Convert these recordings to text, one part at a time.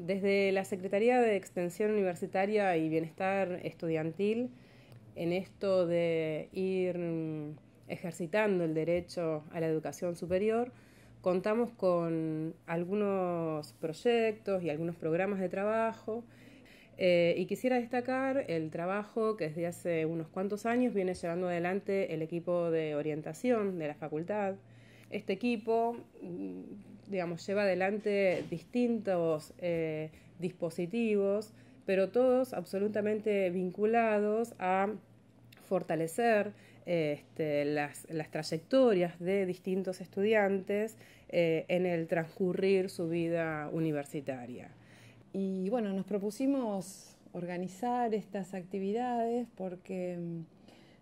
Desde la Secretaría de Extensión Universitaria y Bienestar Estudiantil, en esto de ir mm, ejercitando el derecho a la educación superior, contamos con algunos proyectos y algunos programas de trabajo. Eh, y quisiera destacar el trabajo que desde hace unos cuantos años viene llevando adelante el equipo de orientación de la facultad. Este equipo mm, digamos, lleva adelante distintos eh, dispositivos, pero todos absolutamente vinculados a fortalecer eh, este, las, trayectorias de distintos estudiantes eh, en el transcurrir su vida universitaria. Y bueno, nos propusimos organizar estas actividades porque mm,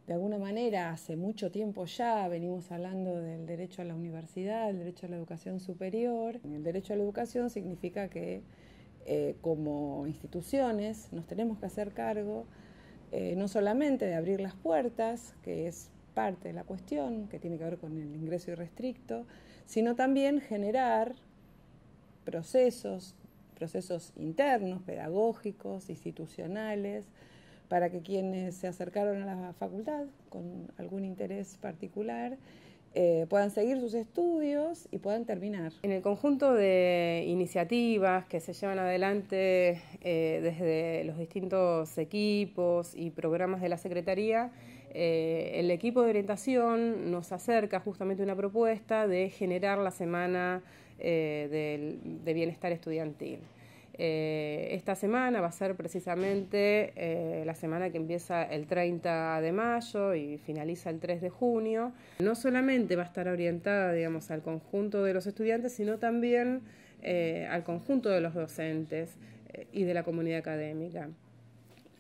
de alguna manera hace mucho tiempo ya venimos hablando del derecho a la universidad, el derecho a la educación superior. El derecho a la educación significa que eh, como instituciones nos tenemos que hacer cargo eh, no solamente de abrir las puertas, que es parte de la cuestión, que tiene que ver con el ingreso irrestricto, sino también generar procesos, procesos internos, pedagógicos, institucionales, para que quienes se acercaron a la facultad con algún interés particular eh, puedan seguir sus estudios y puedan terminar. En el conjunto de iniciativas que se llevan adelante eh, desde los distintos equipos y programas de la Secretaría, eh, el equipo de orientación nos acerca justamente una propuesta de generar la semana de bienestar estudiantil. Eh, esta semana va a ser precisamente eh, la semana que empieza el 30 de mayo y finaliza el 3 de junio. No solamente va a estar orientada, al conjunto de los estudiantes, sino también eh, al conjunto de los docentes y de la comunidad académica.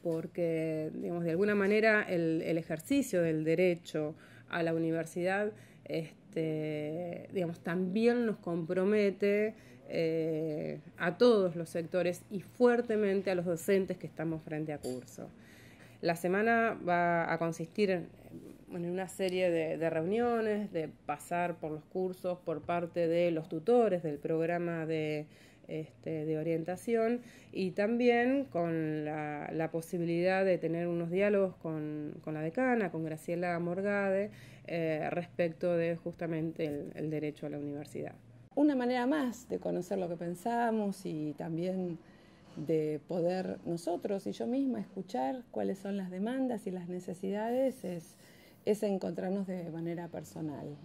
Porque, digamos, de alguna manera el ejercicio del derecho a la universidad este, digamos, también nos compromete eh, a todos los sectores y fuertemente a los docentes que estamos frente a curso. La semana va a consistir en, una serie de, reuniones, de pasar por los cursos por parte de los tutores del programa de este, de orientación y también con la, la, posibilidad de tener unos diálogos con, con la decana, con Graciela Morgade, eh, respecto de justamente el, derecho a la universidad. Una manera más de conocer lo que pensamos y también de poder nosotros y yo misma escuchar cuáles son las demandas y las necesidades es, es encontrarnos de manera personal.